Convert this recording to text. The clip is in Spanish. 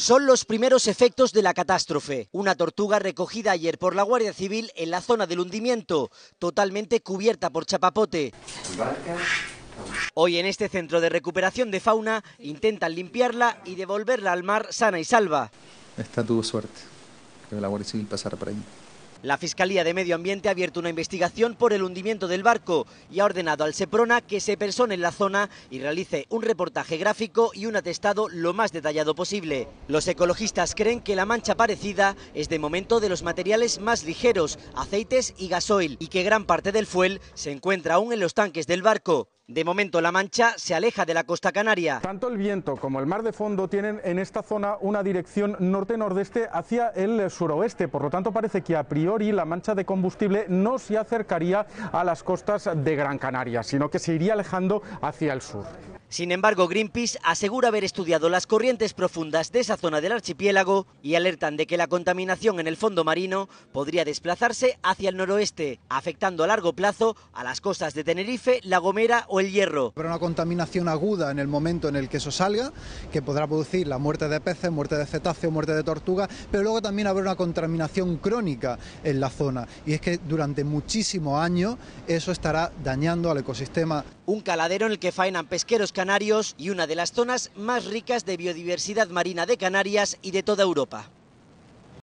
son los primeros efectos de la catástrofe. Una tortuga recogida ayer por la Guardia Civil en la zona del hundimiento, totalmente cubierta por chapapote. Hoy en este centro de recuperación de fauna intentan limpiarla y devolverla al mar sana y salva. Esta tuvo suerte, que la Guardia Civil pasara por ahí. La Fiscalía de Medio Ambiente ha abierto una investigación por el hundimiento del barco y ha ordenado al Seprona que se persone en la zona y realice un reportaje gráfico y un atestado lo más detallado posible. Los ecologistas creen que la mancha parecida es de momento de los materiales más ligeros, aceites y gasoil, y que gran parte del fuel se encuentra aún en los tanques del barco. De momento, la mancha se aleja de la costa canaria. Tanto el viento como el mar de fondo tienen en esta zona una dirección norte-nordeste hacia el suroeste. Por lo tanto, parece que a priori la mancha de combustible no se acercaría a las costas de Gran Canaria, sino que se iría alejando hacia el sur. Sin embargo, Greenpeace asegura haber estudiado las corrientes profundas de esa zona del archipiélago y alertan de que la contaminación en el fondo marino podría desplazarse hacia el noroeste, afectando a largo plazo a las costas de Tenerife, La Gomera o El Hierro. "...habrá una contaminación aguda en el momento en el que eso salga, que podrá producir la muerte de peces, muerte de cetáceo, muerte de tortuga... pero luego también habrá una contaminación crónica en la zona. Y es que durante muchísimos años eso estará dañando al ecosistema. Un caladero en el que faenan pesqueros Canarios y una de las zonas más ricas de biodiversidad marina de Canarias y de toda Europa.